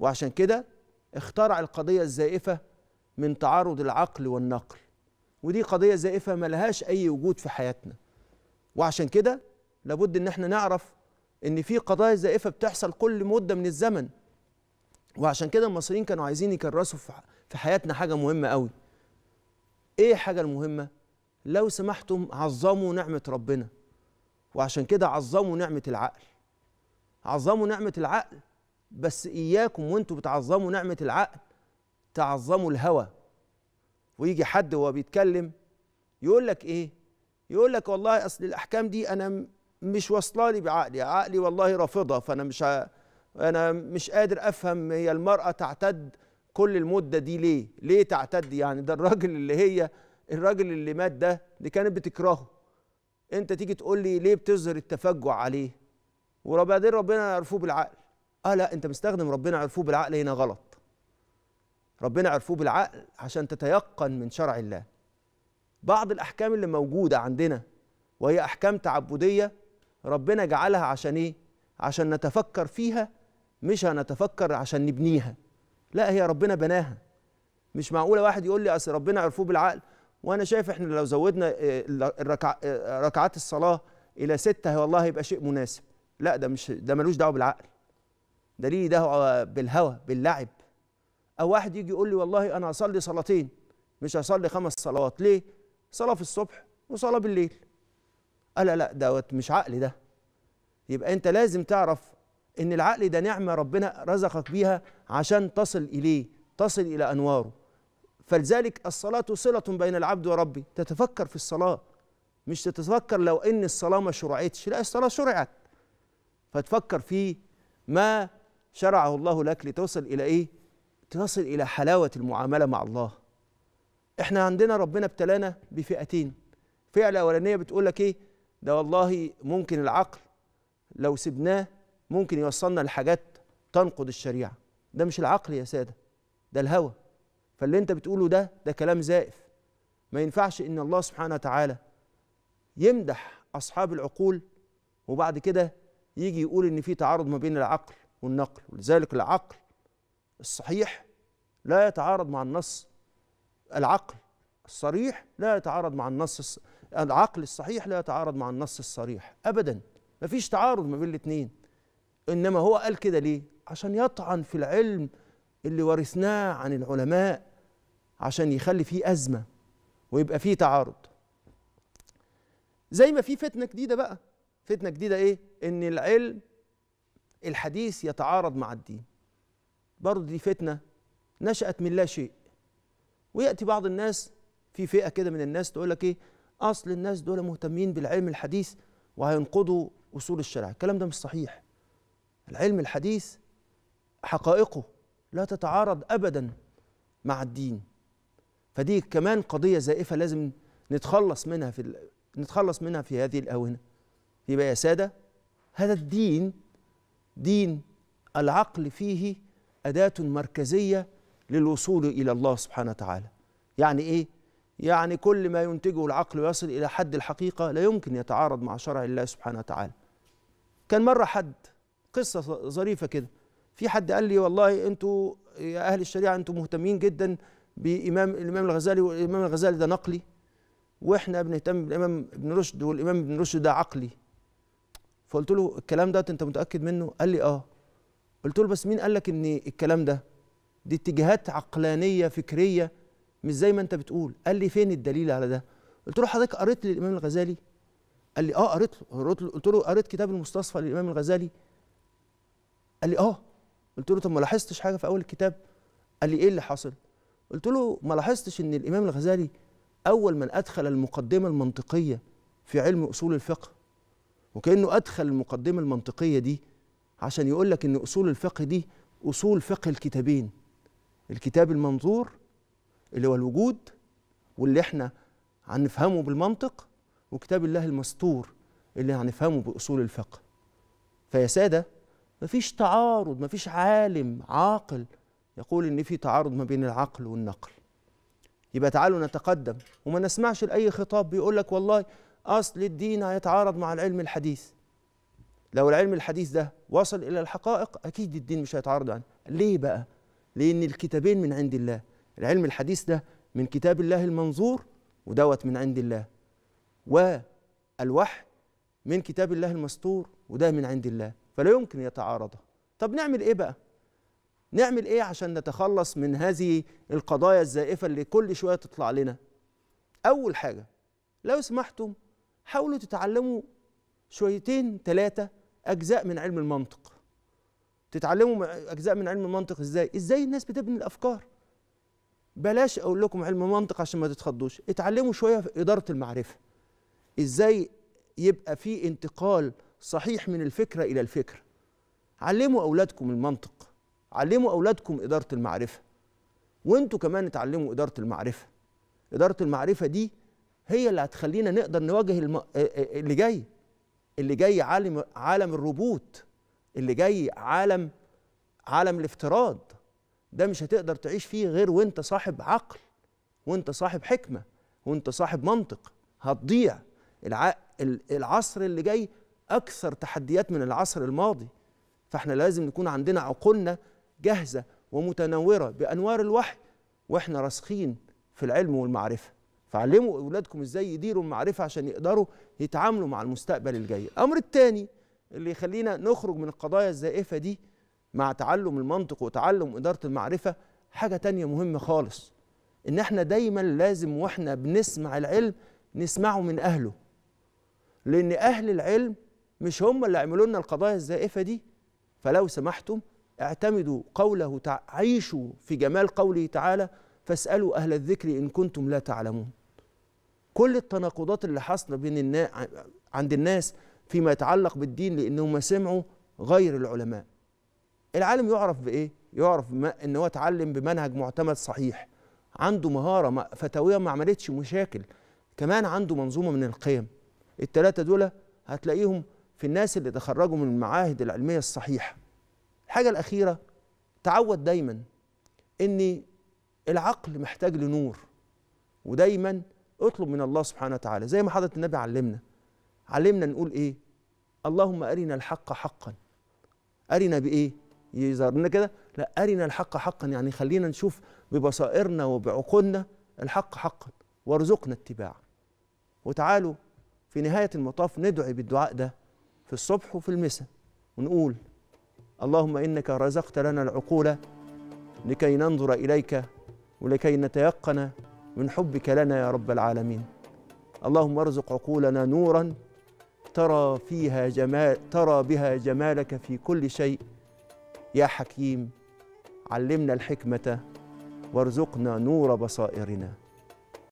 وعشان كده اخترع القضية الزائفة من تعارض العقل والنقل ودي قضية زائفة ملهاش أي وجود في حياتنا وعشان كده لابد إن احنا نعرف إن في قضايا زائفة بتحصل كل مدة من الزمن وعشان كده المصريين كانوا عايزين يكرسوا في حياتنا حاجة مهمة قوي إيه الحاجة المهمة؟ لو سمحتم عظموا نعمة ربنا وعشان كده عظموا نعمة العقل عظموا نعمة العقل بس إياكم وانتم بتعظموا نعمة العقل تعظموا الهوى ويجي حد وهو بيتكلم يقول لك إيه؟ يقول لك والله أصل الأحكام دي أنا مش واصلة لي بعقلي عقلي والله رافضها فأنا مش أنا مش قادر أفهم هي المرأة تعتد كل المدة دي ليه؟ ليه تعتد يعني ده الراجل اللي هي الراجل اللي مات ده اللي كانت بتكرهه انت تيجي تقول لي ليه بتظهر التفجع عليه وبعدين ربنا يعرفوه بالعقل اه لا انت مستخدم ربنا عرفوه بالعقل هنا غلط ربنا عرفوه بالعقل عشان تتيقن من شرع الله بعض الاحكام اللي موجوده عندنا وهي احكام تعبديه ربنا جعلها عشان ايه عشان نتفكر فيها مش هنتفكر عشان نبنيها لا هي ربنا بناها مش معقوله واحد يقول لي اصل ربنا عرفوه بالعقل وانا شايف احنا لو زودنا آه، آه، ركعات الصلاه الى سته والله يبقى شيء مناسب لا ده مش ده ملوش دعوه بالعقل ده ليه بالهوى باللعب او واحد يجي يقول لي والله انا هصلي صلاتين مش هصلي خمس صلوات ليه صلاه في الصبح وصلاه بالليل الا لا لا دوت مش عقل ده يبقى انت لازم تعرف ان العقل ده نعمه ربنا رزقك بيها عشان تصل اليه تصل الى انواره فلذلك الصلاه صله بين العبد وربه تتفكر في الصلاه مش تتفكر لو ان الصلاه ما شرعتش لا الصلاه شرعت فتفكر في ما شرعه الله لك لتوصل إلى إيه؟ تصل إلى حلاوة المعاملة مع الله إحنا عندنا ربنا ابتلانا بفئتين فئه الأولانية بتقول لك إيه؟ ده والله ممكن العقل لو سبناه ممكن يوصلنا لحاجات تنقض الشريعة ده مش العقل يا سادة ده الهوى فاللي انت بتقوله ده ده كلام زائف ما ينفعش ان الله سبحانه وتعالى يمدح اصحاب العقول وبعد كده يجي يقول ان في تعارض ما بين العقل والنقل ولذلك العقل الصحيح لا يتعارض مع النص العقل الصريح لا يتعارض مع النص العقل الصحيح لا يتعارض مع النص الصريح ابدا ما فيش تعارض ما بين الاثنين انما هو قال كده ليه عشان يطعن في العلم اللي ورثناه عن العلماء عشان يخلي فيه ازمه ويبقى فيه تعارض زي ما في فتنه جديده بقى فتنه جديده ايه ان العلم الحديث يتعارض مع الدين برضه دي فتنة نشأت من لا شيء ويأتي بعض الناس في فئة كده من الناس تقول لك إيه أصل الناس دول مهتمين بالعلم الحديث وهينقضوا أصول الشرع الكلام ده مش صحيح العلم الحديث حقائقه لا تتعارض أبدا مع الدين فدي كمان قضية زائفة لازم نتخلص منها في نتخلص منها في هذه الآونة يبقى يا سادة هذا الدين دين العقل فيه أداة مركزية للوصول إلى الله سبحانه وتعالى يعني إيه؟ يعني كل ما ينتجه العقل ويصل إلى حد الحقيقة لا يمكن يتعارض مع شرع الله سبحانه وتعالى كان مرة حد قصة ظريفة كده في حد قال لي والله أنتوا يا أهل الشريعة أنتوا مهتمين جدا بإمام الإمام الغزالي والإمام الغزالي ده نقلي وإحنا بنهتم بالإمام ابن رشد والإمام ابن رشد ده عقلي فقلت له الكلام ده انت متاكد منه قال لي اه قلت له بس مين قال لك ان الكلام ده دي اتجاهات عقلانيه فكريه مش زي ما انت بتقول قال لي فين الدليل على ده قلت له حضرتك قريت للامام الغزالي قال لي اه قريت له قلت له قريت كتاب المستصفى للامام الغزالي قال لي اه قلت له طب ما لاحظتش حاجه في اول الكتاب قال لي ايه اللي حصل قلت له ما لاحظتش ان الامام الغزالي اول من ادخل المقدمه المنطقيه في علم اصول الفقه وكانه ادخل المقدمه المنطقيه دي عشان يقول لك ان اصول الفقه دي اصول فقه الكتابين الكتاب المنظور اللي هو الوجود واللي احنا هنفهمه بالمنطق وكتاب الله المستور اللي هنفهمه باصول الفقه فيا ساده مفيش تعارض مفيش عالم عاقل يقول ان في تعارض ما بين العقل والنقل يبقى تعالوا نتقدم وما نسمعش لاي خطاب بيقول لك والله أصل الدين هيتعارض مع العلم الحديث لو العلم الحديث ده وصل إلى الحقائق أكيد الدين مش هيتعارض عنه ليه بقى؟ لأن الكتابين من عند الله العلم الحديث ده من كتاب الله المنظور ودوت من عند الله والوحي من كتاب الله المستور وده من عند الله فلا يمكن يتعارضا طب نعمل ايه بقى نعمل ايه عشان نتخلص من هذه القضايا الزائفه اللي كل شويه تطلع لنا اول حاجه لو سمحتم حاولوا تتعلموا شويتين ثلاثة أجزاء من علم المنطق تتعلموا أجزاء من علم المنطق إزاي؟ إزاي الناس بتبني الأفكار بلاش أقول لكم علم المنطق عشان ما تتخضوش اتعلموا شوية في إدارة المعرفة إزاي يبقى في انتقال صحيح من الفكرة إلى الفكر علموا أولادكم المنطق علموا أولادكم إدارة المعرفة وانتوا كمان اتعلموا إدارة المعرفة إدارة المعرفة دي هي اللي هتخلينا نقدر نواجه الم... اللي جاي اللي جاي عالم عالم الروبوت اللي جاي عالم عالم الافتراض ده مش هتقدر تعيش فيه غير وانت صاحب عقل وانت صاحب حكمه وانت صاحب منطق هتضيع الع... العصر اللي جاي اكثر تحديات من العصر الماضي فاحنا لازم نكون عندنا عقولنا جاهزه ومتنوره بانوار الوحي واحنا راسخين في العلم والمعرفه فعلموا اولادكم ازاي يديروا المعرفه عشان يقدروا يتعاملوا مع المستقبل الجاي الامر الثاني اللي يخلينا نخرج من القضايا الزائفه دي مع تعلم المنطق وتعلم اداره المعرفه حاجه تانية مهمه خالص ان احنا دايما لازم واحنا بنسمع العلم نسمعه من اهله لان اهل العلم مش هم اللي عملوا لنا القضايا الزائفه دي فلو سمحتم اعتمدوا قوله تع... عيشوا في جمال قوله تعالى فاسالوا اهل الذكر ان كنتم لا تعلمون كل التناقضات اللي حاصله بين النا... عند الناس فيما يتعلق بالدين لانهم سمعوا غير العلماء العالم يعرف بايه يعرف ما ان هو اتعلم بمنهج معتمد صحيح عنده مهاره فتاويه ما عملتش مشاكل كمان عنده منظومه من القيم الثلاثه دول هتلاقيهم في الناس اللي تخرجوا من المعاهد العلميه الصحيحه الحاجه الاخيره تعود دايما ان العقل محتاج لنور ودايما اطلب من الله سبحانه وتعالى زي ما حضرت النبي علمنا علمنا نقول ايه اللهم ارنا الحق حقا ارنا بايه يظهر لنا كده لا ارنا الحق حقا يعني خلينا نشوف ببصائرنا وبعقولنا الحق حقا وارزقنا اتباعه وتعالوا في نهاية المطاف ندعي بالدعاء ده في الصبح وفي المساء ونقول اللهم إنك رزقت لنا العقول لكي ننظر إليك ولكي نتيقن من حبك لنا يا رب العالمين اللهم ارزق عقولنا نورا ترى فيها جمال ترى بها جمالك في كل شيء يا حكيم علمنا الحكمه وارزقنا نور بصائرنا